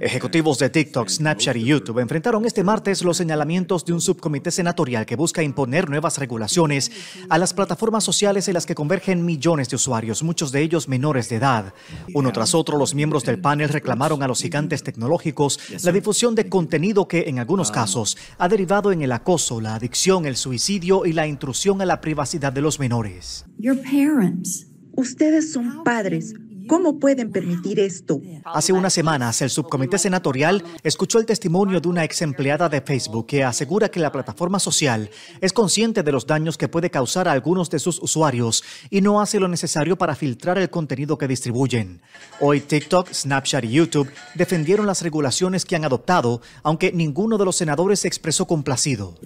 Ejecutivos de TikTok, Snapchat y YouTube enfrentaron este martes los señalamientos de un subcomité senatorial que busca imponer nuevas regulaciones a las plataformas sociales en las que convergen millones de usuarios, muchos de ellos menores de edad. Uno tras otro, los miembros del panel reclamaron a los gigantes tecnológicos la difusión de contenido que, en algunos um, casos, ha derivado en el acoso, la adicción, el suicidio y la intrusión a la privacidad de los menores. Ustedes son padres. ¿Cómo pueden permitir esto? Hace unas semanas, el subcomité senatorial escuchó el testimonio de una ex empleada de Facebook que asegura que la plataforma social es consciente de los daños que puede causar a algunos de sus usuarios y no hace lo necesario para filtrar el contenido que distribuyen. Hoy TikTok, Snapchat y YouTube defendieron las regulaciones que han adoptado, aunque ninguno de los senadores expresó complacido.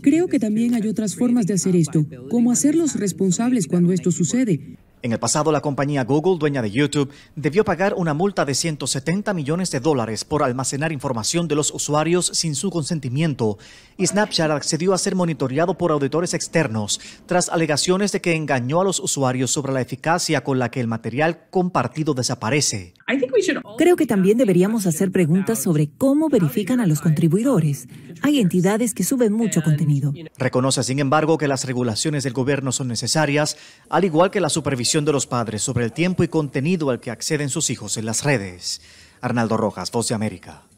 Creo que también hay otras formas de hacer esto, como hacerlos responsables cuando esto sucede. En el pasado, la compañía Google, dueña de YouTube, debió pagar una multa de 170 millones de dólares por almacenar información de los usuarios sin su consentimiento, y Snapchat accedió a ser monitoreado por auditores externos tras alegaciones de que engañó a los usuarios sobre la eficacia con la que el material compartido desaparece. Creo que también deberíamos hacer preguntas sobre cómo verifican a los contribuidores. Hay entidades que suben mucho contenido. Reconoce, sin embargo, que las regulaciones del gobierno son necesarias, al igual que la supervisión de los padres sobre el tiempo y contenido al que acceden sus hijos en las redes. Arnaldo Rojas, Voz de América.